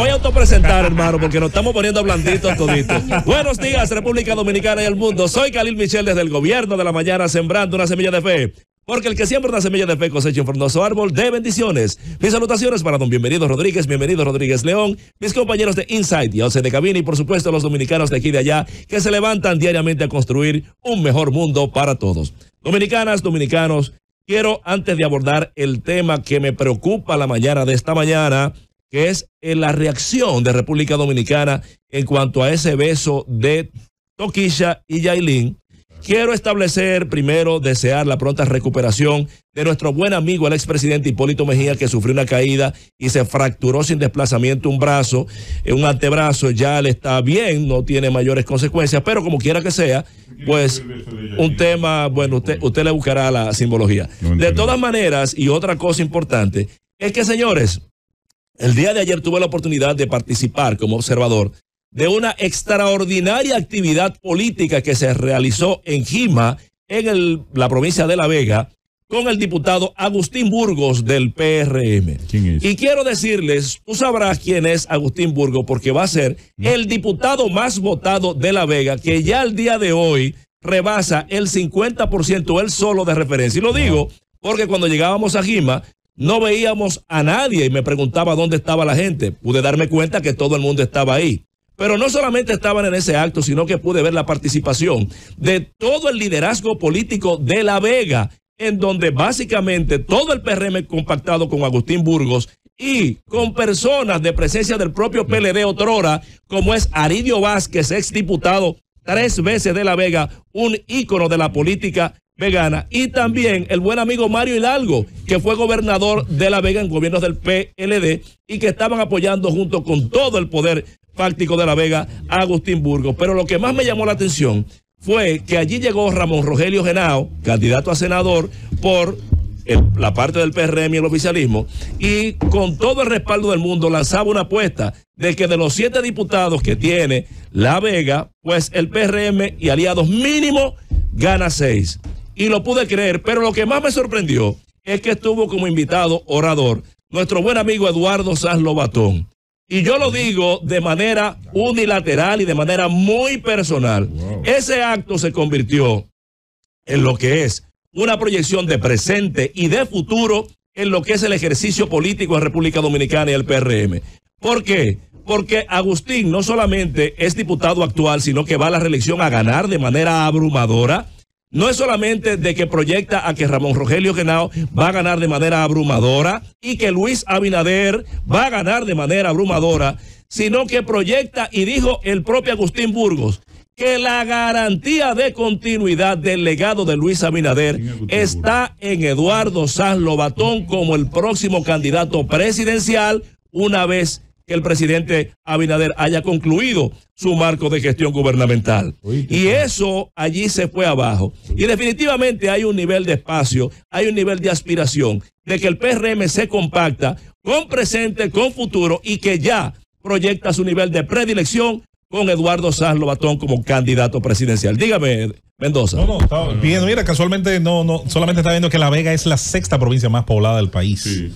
voy a autopresentar, hermano, porque nos estamos poniendo blanditos toditos. Buenos días, República Dominicana y el mundo. Soy Khalil Michel desde el gobierno de la mañana, sembrando una semilla de fe. Porque el que siembra una semilla de fe cosecha un frondoso árbol de bendiciones. Mis salutaciones para don Bienvenido Rodríguez, bienvenido Rodríguez León, mis compañeros de Inside y de Cabina y por supuesto los dominicanos de aquí y de allá que se levantan diariamente a construir un mejor mundo para todos. Dominicanas, dominicanos, quiero antes de abordar el tema que me preocupa la mañana de esta mañana, que es eh, la reacción de República Dominicana en cuanto a ese beso de Toquilla y Yailin. Quiero establecer primero, desear la pronta recuperación de nuestro buen amigo, el expresidente Hipólito Mejía, que sufrió una caída y se fracturó sin desplazamiento un brazo, eh, un antebrazo, ya le está bien, no tiene mayores consecuencias, pero como quiera que sea, pues un tema, bueno, usted le buscará la simbología. De todas maneras, y otra cosa importante, es que señores, el día de ayer tuve la oportunidad de participar como observador de una extraordinaria actividad política que se realizó en Jima, en la provincia de La Vega, con el diputado Agustín Burgos del PRM. ¿Quién es? Y quiero decirles, tú sabrás quién es Agustín Burgos porque va a ser mm. el diputado más votado de La Vega, que ya al día de hoy rebasa el 50% él solo de referencia. Y lo digo porque cuando llegábamos a Jima, no veíamos a nadie y me preguntaba dónde estaba la gente. Pude darme cuenta que todo el mundo estaba ahí. Pero no solamente estaban en ese acto, sino que pude ver la participación de todo el liderazgo político de La Vega, en donde básicamente todo el PRM compactado con Agustín Burgos y con personas de presencia del propio PLD otrora, como es Aridio Vázquez, exdiputado tres veces de La Vega, un ícono de la política vegana. Y también el buen amigo Mario Hidalgo, que fue gobernador de La Vega en gobiernos del PLD y que estaban apoyando junto con todo el poder fáctico de La Vega a Agustín Burgos. Pero lo que más me llamó la atención fue que allí llegó Ramón Rogelio Genao, candidato a senador por la parte del PRM y el oficialismo, y con todo el respaldo del mundo lanzaba una apuesta de que de los siete diputados que tiene La Vega, pues el PRM y aliados mínimo gana seis y lo pude creer, pero lo que más me sorprendió es que estuvo como invitado orador nuestro buen amigo Eduardo Sanz Batón, Y yo lo digo de manera unilateral y de manera muy personal. Ese acto se convirtió en lo que es una proyección de presente y de futuro en lo que es el ejercicio político en República Dominicana y el PRM. ¿Por qué? Porque Agustín no solamente es diputado actual, sino que va a la reelección a ganar de manera abrumadora no es solamente de que proyecta a que Ramón Rogelio Genao va a ganar de manera abrumadora y que Luis Abinader va a ganar de manera abrumadora, sino que proyecta, y dijo el propio Agustín Burgos, que la garantía de continuidad del legado de Luis Abinader está en Eduardo Sanz Lobatón como el próximo candidato presidencial una vez que el presidente Abinader haya concluido su marco de gestión gubernamental. Y eso allí se fue abajo. Y definitivamente hay un nivel de espacio, hay un nivel de aspiración de que el PRM se compacta con presente, con futuro y que ya proyecta su nivel de predilección con Eduardo Sanz Lobatón como candidato presidencial. Dígame, Mendoza. No, no, está bien. Mira, casualmente no, no, solamente está viendo que La Vega es la sexta provincia más poblada del país. Sí.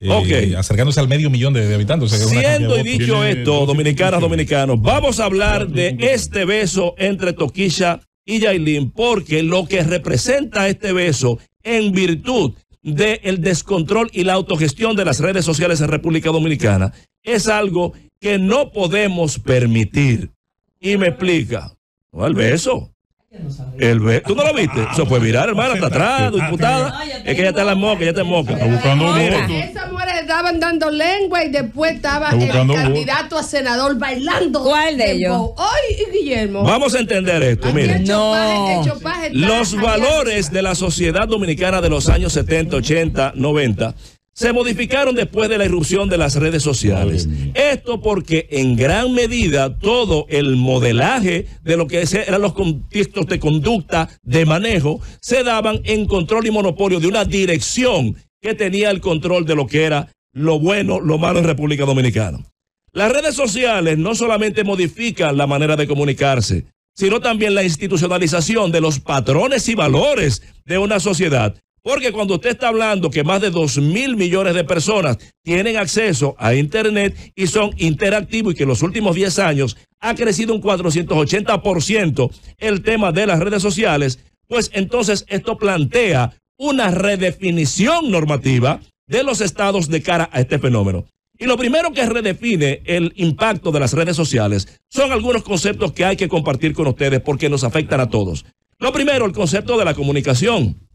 Eh, okay. acercándose al medio millón de, habitantes. Siendo y dicho esto, dominicanas, dominicanos, vamos a hablar de este beso entre Toquilla y Yailin, porque lo que representa este beso en virtud del descontrol y la autogestión de las redes sociales en República Dominicana es algo que no podemos permitir. Y me explica, el beso? El ¿Tú no lo viste? Eso fue virar, ah, hermano, hasta atrás, diputada. Ah, es que ya está en la moca, ya está en moca. Está buscando Esas mujeres estaban dando lengua y después estaba el candidato a senador bailando. ¿Cuál de ellos? Hoy, Guillermo. Vamos a entender esto, miren. Los valores de la sociedad dominicana de los años 70, 80, 90 se modificaron después de la irrupción de las redes sociales. Esto porque en gran medida todo el modelaje de lo que eran los contextos de conducta, de manejo, se daban en control y monopolio de una dirección que tenía el control de lo que era lo bueno, lo malo en República Dominicana. Las redes sociales no solamente modifican la manera de comunicarse, sino también la institucionalización de los patrones y valores de una sociedad porque cuando usted está hablando que más de 2 mil millones de personas tienen acceso a Internet y son interactivos y que en los últimos 10 años ha crecido un 480% el tema de las redes sociales, pues entonces esto plantea una redefinición normativa de los estados de cara a este fenómeno. Y lo primero que redefine el impacto de las redes sociales son algunos conceptos que hay que compartir con ustedes porque nos afectan a todos. Lo primero, el concepto de la comunicación.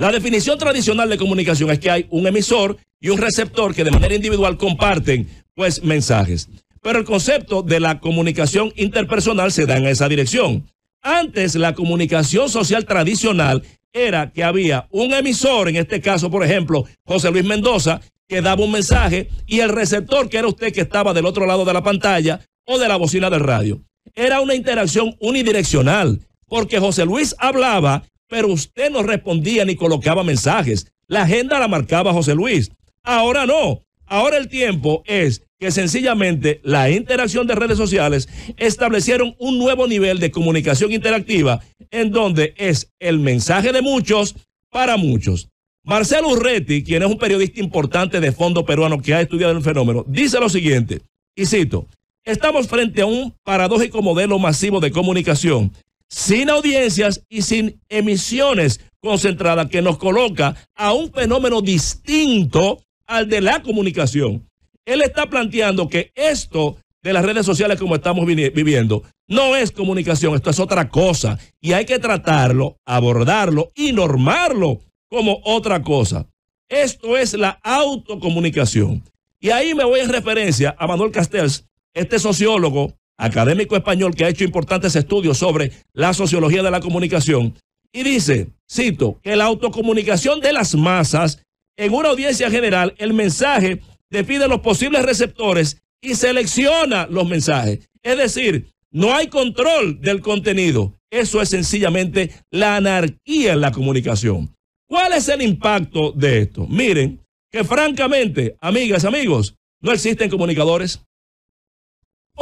La definición tradicional de comunicación es que hay un emisor y un receptor que de manera individual comparten pues mensajes. Pero el concepto de la comunicación interpersonal se da en esa dirección. Antes la comunicación social tradicional era que había un emisor, en este caso, por ejemplo, José Luis Mendoza, que daba un mensaje y el receptor, que era usted que estaba del otro lado de la pantalla o de la bocina del radio. Era una interacción unidireccional, porque José Luis hablaba pero usted no respondía ni colocaba mensajes. La agenda la marcaba José Luis. Ahora no. Ahora el tiempo es que sencillamente la interacción de redes sociales establecieron un nuevo nivel de comunicación interactiva en donde es el mensaje de muchos para muchos. Marcelo Urreti, quien es un periodista importante de fondo peruano que ha estudiado el fenómeno, dice lo siguiente, y cito, estamos frente a un paradójico modelo masivo de comunicación sin audiencias y sin emisiones concentradas que nos coloca a un fenómeno distinto al de la comunicación. Él está planteando que esto de las redes sociales como estamos viviendo no es comunicación, esto es otra cosa y hay que tratarlo, abordarlo y normarlo como otra cosa. Esto es la autocomunicación. Y ahí me voy en referencia a Manuel Castells, este sociólogo académico español que ha hecho importantes estudios sobre la sociología de la comunicación, y dice, cito, que la autocomunicación de las masas, en una audiencia general, el mensaje despide los posibles receptores y selecciona los mensajes. Es decir, no hay control del contenido. Eso es sencillamente la anarquía en la comunicación. ¿Cuál es el impacto de esto? Miren, que francamente, amigas, amigos, no existen comunicadores.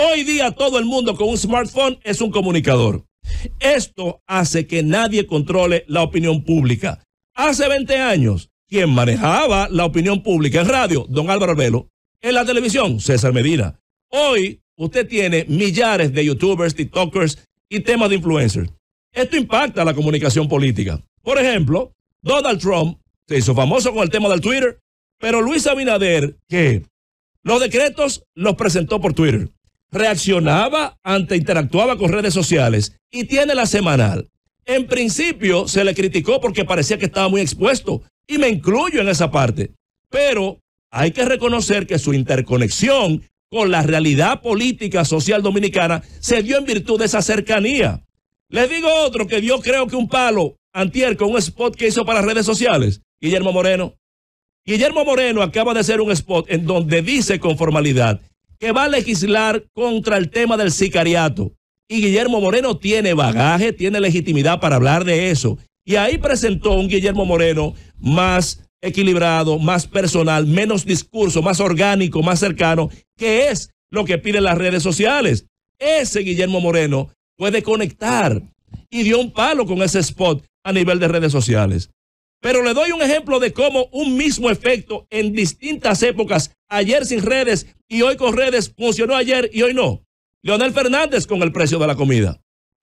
Hoy día todo el mundo con un smartphone es un comunicador. Esto hace que nadie controle la opinión pública. Hace 20 años, quien manejaba la opinión pública en radio, don Álvaro Velo, en la televisión, César Medina. Hoy usted tiene millares de youtubers, tiktokers y temas de influencers. Esto impacta la comunicación política. Por ejemplo, Donald Trump se hizo famoso con el tema del Twitter, pero Luis Abinader, que los decretos los presentó por Twitter reaccionaba ante, interactuaba con redes sociales y tiene la semanal. En principio se le criticó porque parecía que estaba muy expuesto y me incluyo en esa parte, pero hay que reconocer que su interconexión con la realidad política social dominicana se dio en virtud de esa cercanía. Les digo otro que dio creo que un palo antier con un spot que hizo para redes sociales, Guillermo Moreno. Guillermo Moreno acaba de hacer un spot en donde dice con formalidad que va a legislar contra el tema del sicariato. Y Guillermo Moreno tiene bagaje, tiene legitimidad para hablar de eso. Y ahí presentó un Guillermo Moreno más equilibrado, más personal, menos discurso, más orgánico, más cercano, que es lo que piden las redes sociales. Ese Guillermo Moreno puede conectar y dio un palo con ese spot a nivel de redes sociales. Pero le doy un ejemplo de cómo un mismo efecto en distintas épocas, ayer sin redes y hoy con redes, funcionó ayer y hoy no. Leonel Fernández con el precio de la comida.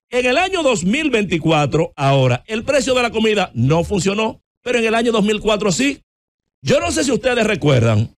En el año 2024, ahora, el precio de la comida no funcionó, pero en el año 2004 sí. Yo no sé si ustedes recuerdan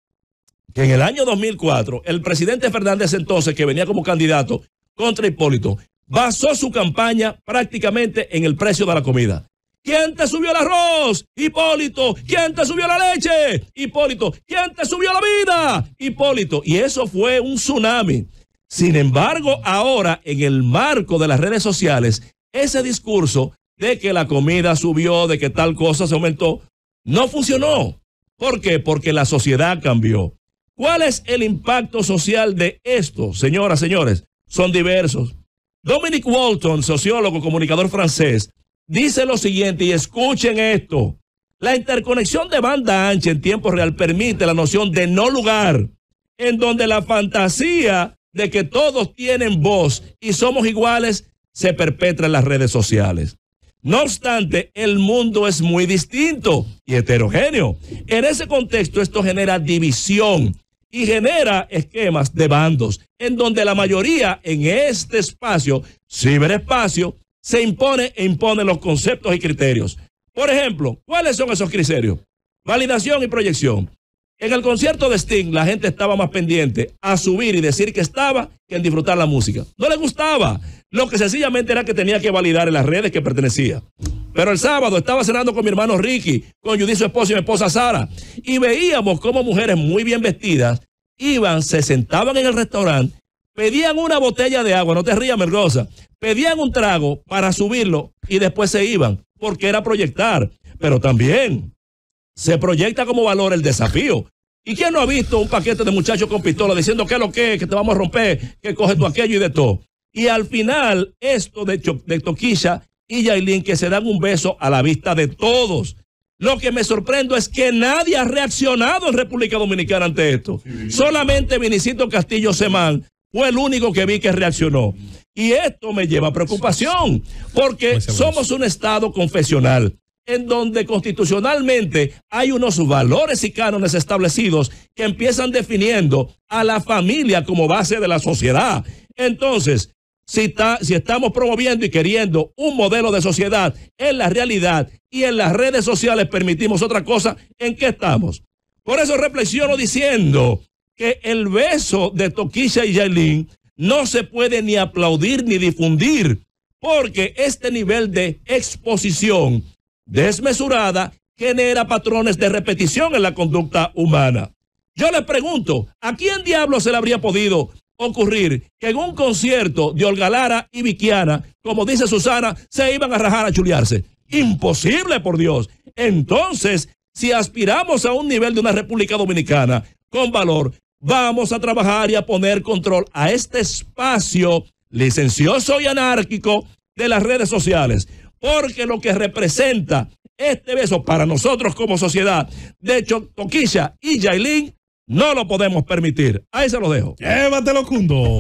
que en el año 2004, el presidente Fernández entonces, que venía como candidato contra Hipólito, basó su campaña prácticamente en el precio de la comida. ¿Quién te subió el arroz? Hipólito. ¿Quién te subió la leche? Hipólito. ¿Quién te subió la vida? Hipólito. Y eso fue un tsunami. Sin embargo, ahora, en el marco de las redes sociales, ese discurso de que la comida subió, de que tal cosa se aumentó, no funcionó. ¿Por qué? Porque la sociedad cambió. ¿Cuál es el impacto social de esto, señoras, señores? Son diversos. Dominic Walton, sociólogo, comunicador francés, dice lo siguiente, y escuchen esto. La interconexión de banda ancha en tiempo real permite la noción de no lugar, en donde la fantasía de que todos tienen voz y somos iguales se perpetra en las redes sociales. No obstante, el mundo es muy distinto y heterogéneo. En ese contexto esto genera división y genera esquemas de bandos, en donde la mayoría en este espacio, ciberespacio, se impone e impone los conceptos y criterios. Por ejemplo, ¿cuáles son esos criterios? Validación y proyección. En el concierto de Sting la gente estaba más pendiente a subir y decir que estaba que en disfrutar la música. No le gustaba. Lo que sencillamente era que tenía que validar en las redes que pertenecía. Pero el sábado estaba cenando con mi hermano Ricky, con Judy su esposo y mi esposa Sara. Y veíamos cómo mujeres muy bien vestidas iban, se sentaban en el restaurante Pedían una botella de agua, no te rías, Mergosa. Pedían un trago para subirlo y después se iban, porque era proyectar. Pero también se proyecta como valor el desafío. ¿Y quién no ha visto un paquete de muchachos con pistola diciendo qué es lo que es, que te vamos a romper, que coge tu aquello y de todo? Y al final, esto de, Toquilla y Yailín que se dan un beso a la vista de todos. Lo que me sorprendo es que nadie ha reaccionado en República Dominicana ante esto. Solamente Vinicito Castillo Semán fue el único que vi que reaccionó. Y esto me lleva a preocupación, porque pues, somos un Estado confesional en donde constitucionalmente hay unos valores y cánones establecidos que empiezan definiendo a la familia como base de la sociedad. Entonces, si, si, estamos promoviendo y queriendo un modelo de sociedad en la realidad y en las redes sociales permitimos otra cosa, ¿en qué estamos? Por eso reflexiono diciendo, que el beso de Toquisha y Yailin no se puede ni aplaudir ni difundir, porque este nivel de exposición desmesurada genera patrones de repetición en la conducta humana. Yo le pregunto, ¿a quién diablo se le habría podido ocurrir que en un concierto de Olgalara y Viquiana, como dice Susana, se iban a rajar a chulearse? Imposible, por Dios. Entonces, si aspiramos a un nivel de una República Dominicana con valor, Vamos a trabajar y a poner control a este espacio licencioso y anárquico de las redes sociales, porque lo que representa este beso para nosotros como sociedad de hecho Toquilla y Yailin no lo podemos permitir. Ahí se lo dejo. Llévatelo, Cundo.